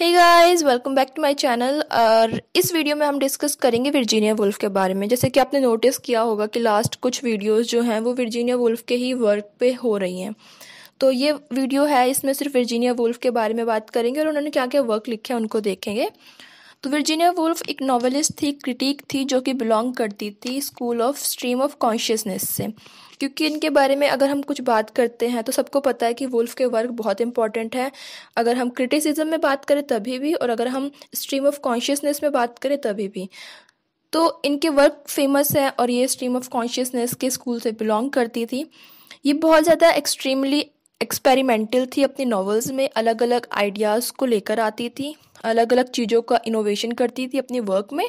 hey guys welcome back to my channel और इस video में हम डिस्कस करेंगे वर्जीनिया वुल्फ के बारे में जैसे कि आपने नोटिस किया होगा कि लास्ट कुछ वीडियोस जो हैं वो वर्जीनिया वुल्फ के ही वर्क पे हो रही हैं तो ये वीडियो है इसमें सिर्फ वर्जीनिया वुल्फ के बारे में बात करेंगे और उन्होंने क्या क्या वर्क लिखे हैं उनको देखेंगे तो वर्जीनिया वुल्फ एक नॉवलिस्ट थी क्रिटिक थी जो कि बिलोंग करती थी school of stream of consciousness से क्योंकि इनके बारे में अगर हम कुछ बात करते हैं तो सबको पता है कि वुल्फ के वर्क बहुत इंपॉर्टेंट है अगर हम क्रिटिसिज्म में बात करें तभी भी और अगर हम स्ट्रीम ऑफ कॉन्शियसनेस में बात करें तभी भी तो इनके वर्क फेमस है और ये स्ट्रीम ऑफ कॉन्शियसनेस के स्कूल से बिलोंग करती थी ये बहुत ज़्यादा एक्सट्रीमली एक्सपेरिमेंटल थी अपने नॉवेल्स में अलग अलग आइडियाज़ को लेकर आती थी अलग अलग चीज़ों का इनोवेशन करती थी अपने वर्क में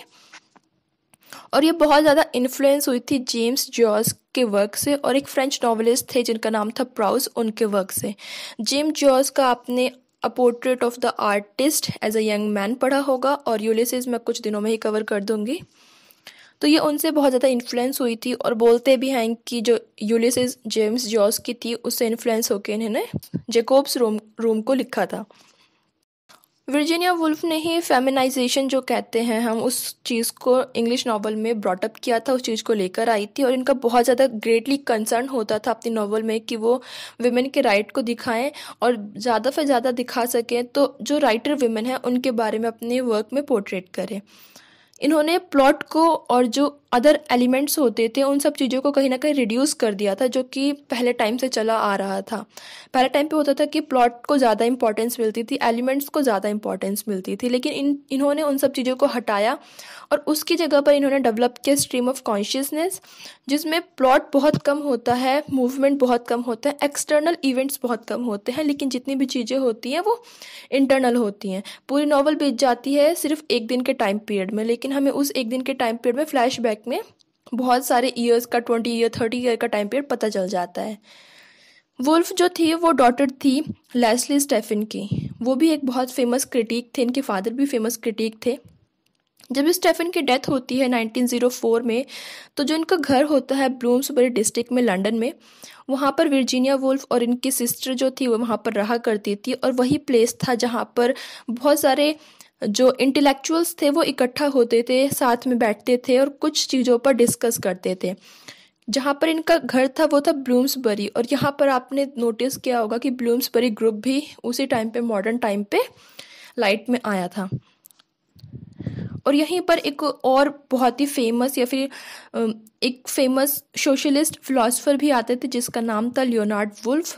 और ये बहुत ज़्यादा इन्फ्लुएंस हुई थी जेम्स जॉर्ज के वर्क से और एक फ्रेंच नॉवलिस्ट थे जिनका नाम था प्राउस उनके वर्क से जेम्स जॉर्ज का आपने a portrait of the artist as a young man पढ़ा होगा और यूलिसिस मैं कुछ दिनों में ही कवर कर दूंगी तो ये उनसे बहुत ज़्यादा इन्फ्लुएंस हुई थी और बोलते भी हैं कि जो यूलिस जेम्स जॉस की थी उससे इन्फ्लुएंस होकर इन्होंने जेकोब्स रोम रूम को लिखा था वर्जीनिया वुल्फ ने ही फेमिनाइजेशन जो कहते हैं हम उस चीज़ को इंग्लिश नावल में ब्रॉटअप किया था उस चीज़ को लेकर आई थी और इनका बहुत ज़्यादा ग्रेटली कंसर्न होता था अपनी नावल में कि वो वुमेन के राइट को दिखाएं और ज़्यादा से ज़्यादा दिखा सकें तो जो राइटर वुमेन हैं उनके बारे में अपने वर्क में पोर्ट्रेट करें इन्होंने प्लॉट को और जो अदर एलिमेंट्स होते थे उन सब चीज़ों को कहीं ना कहीं रिड्यूस कर दिया था जो कि पहले टाइम से चला आ रहा था पहले टाइम पे होता था कि प्लॉट को ज़्यादा इंपॉर्टेंस मिलती थी एलिमेंट्स को ज़्यादा इंपॉर्टेंस मिलती थी लेकिन इन इन्होंने उन सब चीज़ों को हटाया और उसकी जगह पर इन्होंने डेवलप किया स्ट्रीम ऑफ कॉन्शियसनेस जिसमें प्लॉट बहुत कम होता है मूवमेंट बहुत कम होता है एक्सटर्नल इवेंट्स बहुत कम होते हैं लेकिन जितनी भी चीज़ें होती हैं वो इंटरनल होती हैं पूरी नावल बीत जाती है सिर्फ एक दिन के टाइम पीरियड में लेकिन हमें उस एक दिन के टाइम पीरियड में फ्लैश रिस्पेक्ट में बहुत सारे ईयर्स का ट्वेंटी ईयर थर्टी ईयर का टाइम पीरियड पता चल जाता है वुल्फ जो थी वो डॉटर थी लेस्ली स्टेफिन की वो भी एक बहुत फेमस क्रिटिक थे इनके फादर भी फेमस क्रिटिक थे जब स्टेफन की डेथ होती है 1904 में तो जो इनका घर होता है ब्लूम्सबरी डिस्ट्रिक्ट में लंदन में वहाँ पर वर्जीनिया वुल्फ और इनकी सिस्टर जो थी वो वहाँ पर रहा करती थी और वही प्लेस था जहाँ पर बहुत सारे जो इंटेलेक्चुअल्स थे वो इकट्ठा होते थे साथ में बैठते थे और कुछ चीज़ों पर डिस्कस करते थे जहाँ पर इनका घर था वो था ब्लूम्सबरी और यहाँ पर आपने नोटिस किया होगा कि ब्लूम्सबरी ग्रुप भी उसी टाइम पे मॉडर्न टाइम पे लाइट में आया था और यहीं पर एक और बहुत ही फेमस या फिर एक फेमस सोशलिस्ट फिलासफ़र भी आते थे जिसका नाम था लियोनार्ड वुल्फ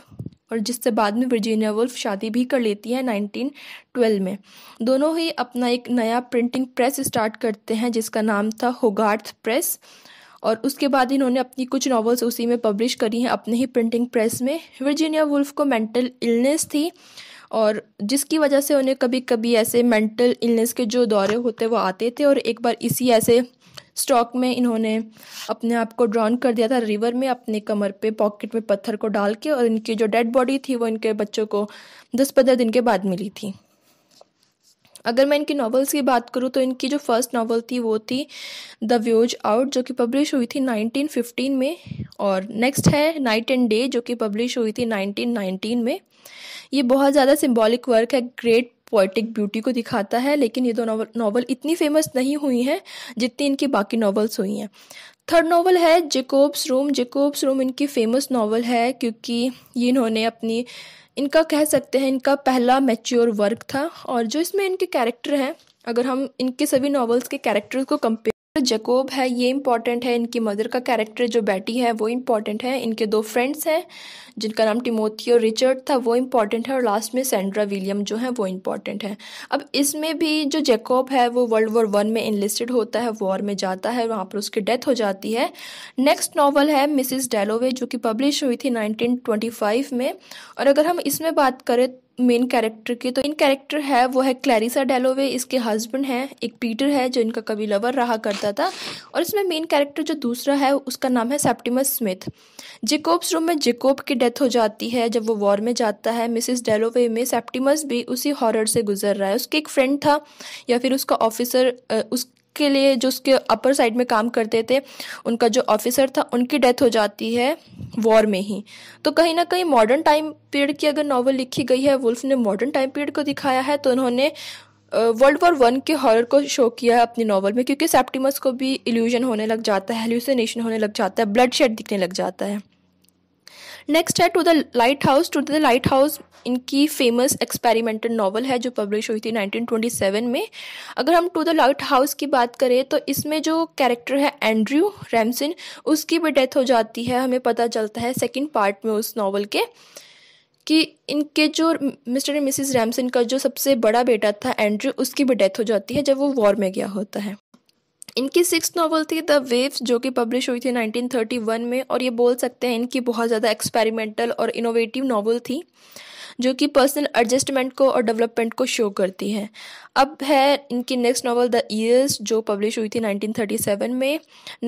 और जिससे बाद में वर्जीनिया वुल्फ शादी भी कर लेती है 1912 में दोनों ही अपना एक नया प्रिंटिंग प्रेस स्टार्ट करते हैं जिसका नाम था होगार्थ प्रेस और उसके बाद इन्होंने अपनी कुछ नॉवेल्स उसी में पब्लिश करी हैं अपने ही प्रिंटिंग प्रेस में वर्जीनिया वुल्फ को मेंटल इलनेस थी और जिसकी वजह से उन्हें कभी कभी ऐसे मेंटल इलनेस के जो दौरे होते वो आते थे और एक बार इसी ऐसे स्टॉक में इन्होंने अपने आप को ड्रॉन कर दिया था रिवर में अपने कमर पे पॉकेट में पत्थर को डाल के और इनकी जो डेड बॉडी थी वो इनके बच्चों को दस पंद्रह दिन के बाद मिली थी अगर मैं इनकी नॉवेल्स की बात करूँ तो इनकी जो फर्स्ट नावल थी वो थी द व्यूज आउट जो कि पब्लिश हुई थी 1915 में और नेक्स्ट है नाइट एंड डे जो कि पब्लिश हुई थी 1919 में ये बहुत ज़्यादा सिम्बॉलिक वर्क है ग्रेट पोइटिक ब्यूटी को दिखाता है लेकिन ये दो नावल इतनी फेमस नहीं हुई हैं जितनी इनकी बाकी नावल्स हुई हैं थर्ड नावल है जेकोब्स रूम जेकोब्स रूम इनकी फेमस नावल है क्योंकि ये इन्होंने अपनी इनका कह सकते हैं इनका पहला मेच्योर वर्क था और जो इसमें इनके कैरेक्टर हैं अगर हम इनके सभी नावल्स के कैरेक्टर्स को कंपेयर जकोब है ये इम्पॉर्टेंट है इनकी मदर का कैरेक्टर जो बैटी है वो इम्पॉर्टेंट है इनके दो फ्रेंड्स हैं जिनका नाम टिमोथी और रिचर्ड था वो इम्पॉर्टेंट है और लास्ट में सेंड्रा विलियम जो है वो इम्पॉर्टेंट है अब इसमें भी जो जैकोब है वो वर्ल्ड वॉर वन में इनलिस्टेड होता है वॉर में जाता है वहाँ पर उसकी डेथ हो जाती है नेक्स्ट नावल है मिसिस डेलोवे जो कि पब्लिश हुई थी नाइनटीन में और अगर हम इसमें बात करें मेन कैरेक्टर की तो इन कैरेक्टर है वो है क्लैरिसा डेलोवे इसके हस्बैंड हैं एक पीटर है जो इनका कभी लवर रहा करता था और इसमें मेन कैरेक्टर जो दूसरा है उसका नाम है सेप्टिमस स्मिथ जेकोब्स रूम में जेकोब की डेथ हो जाती है जब वो वॉर में जाता है मिसिस डेलोवे में सेप्टिमस भी उसी हॉरर से गुजर रहा है उसके एक फ्रेंड था या फिर उसका ऑफिसर उस के लिए जो उसके अपर साइड में काम करते थे उनका जो ऑफिसर था उनकी डेथ हो जाती है वॉर में ही तो कहीं ना कहीं मॉडर्न टाइम पीरियड की अगर नावल लिखी गई है वुल्फ ने मॉडर्न टाइम पीरियड को दिखाया है तो उन्होंने वर्ल्ड वॉर वन के हॉरर को शो किया है अपनी नावल में क्योंकि सेप्टिमस को भी इल्यूजन होने लग जाता है एल्यूसिनेशन होने लग जाता है ब्लड शेड दिखने लग जाता है नेक्स्ट है to the lighthouse to the lighthouse इनकी फेमस एक्सपेरिमेंटल नावल है जो पब्लिश हुई थी 1927 में अगर हम टू द लाइट हाउस की बात करें तो इसमें जो कैरेक्टर है एंड्रयू रैमसिन उसकी भी डेथ हो जाती है हमें पता चलता है सेकेंड पार्ट में उस नावल के कि इनके जो मिस्टर एंड मिसिज रैमसन का जो सबसे बड़ा बेटा था एंड्रयू उसकी भी डेथ हो जाती है जब वो वॉर में गया होता है इनकी सिक्स नावल थी द वेव्स जो कि पब्लिश हुई थी 1931 में और ये बोल सकते हैं इनकी बहुत ज़्यादा एक्सपेरिमेंटल और इनोवेटिव नावल थी जो कि पर्सनल एडजस्टमेंट को और डेवलपमेंट को शो करती है अब है इनकी नेक्स्ट नावल द ईयर्स जो पब्लिश हुई थी 1937 में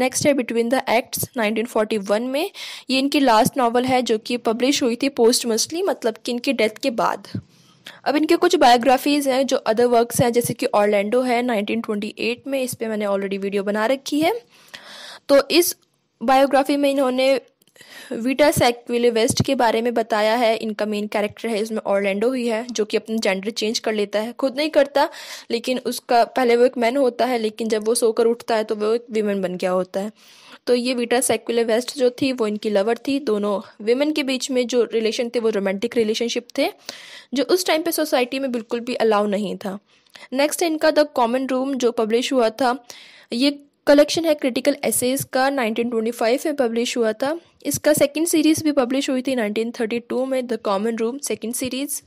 नेक्स्ट है बिटवीन द एक्ट्स 1941 में ये इनकी लास्ट नावल है जो कि पब्लिश हुई थी पोस्ट मस्टली मतलब कि इनकी डेथ के बाद अब इनके कुछ बायोग्राफीज़ हैं जो अदर वर्क्स हैं जैसे कि ऑर्लैंडो है 1928 में इस पर मैंने ऑलरेडी वीडियो बना रखी है तो इस बायोग्राफी में इन्होंने वीटा सेक्विले वेस्ट के बारे में बताया है इनका मेन कैरेक्टर है इसमें ऑर्लैंडो ही है जो कि अपना जेंडर चेंज कर लेता है खुद नहीं करता लेकिन उसका पहले वो एक मैन होता है लेकिन जब वो सोकर उठता है तो वो एक वीमेन बन गया होता है तो ये वीटा सेक्विले वेस्ट जो थी वो इनकी लवर थी दोनों वेमेन के बीच में जो रिलेशन थे वो रोमांटिक रिलेशनशिप थे जो उस टाइम पर सोसाइटी में बिल्कुल भी अलाउ नहीं था नेक्स्ट इनका द कॉमन रूम जो पब्लिश हुआ था ये कलेक्शन है क्रिटिकल एसेज का 1925 में पब्लिश हुआ था इसका सेकंड सीरीज भी पब्लिश हुई थी 1932 में the common room second series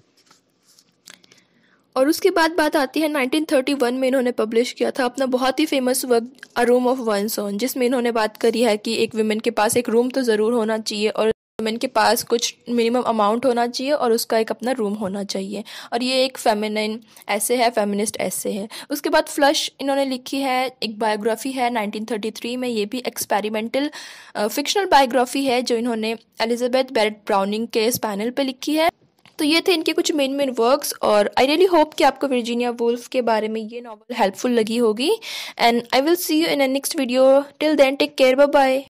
और उसके बाद बात आती है 1931 में इन्होंने पब्लिश किया था अपना बहुत ही famous work a room of one's own जिसमें इन्होंने बात करी है कि एक वुमेन के पास एक रूम तो ज़रूर होना चाहिए और वुमेन के पास कुछ मिनिमम अमाउंट होना चाहिए और उसका एक अपना रूम होना चाहिए और ये एक फेमिनिन ऐसे है फेमिनिस्ट ऐसे है उसके बाद फ्लश इन्होंने लिखी है एक बायोग्राफी है 1933 में ये भी एक्सपेरिमेंटल फिक्शनल बायोग्राफी है जो इन्होंने एलिजाबेथ बैरट ब्राउनिंग के इस पैनल पर लिखी है तो ये थे इनके कुछ मेन मेन वर्क्स और आई रियली होप कि आपको वर्जीनिया वुल्फ के बारे में ये नॉवल हेल्पफुल लगी होगी and I will see you in next video till then take care bye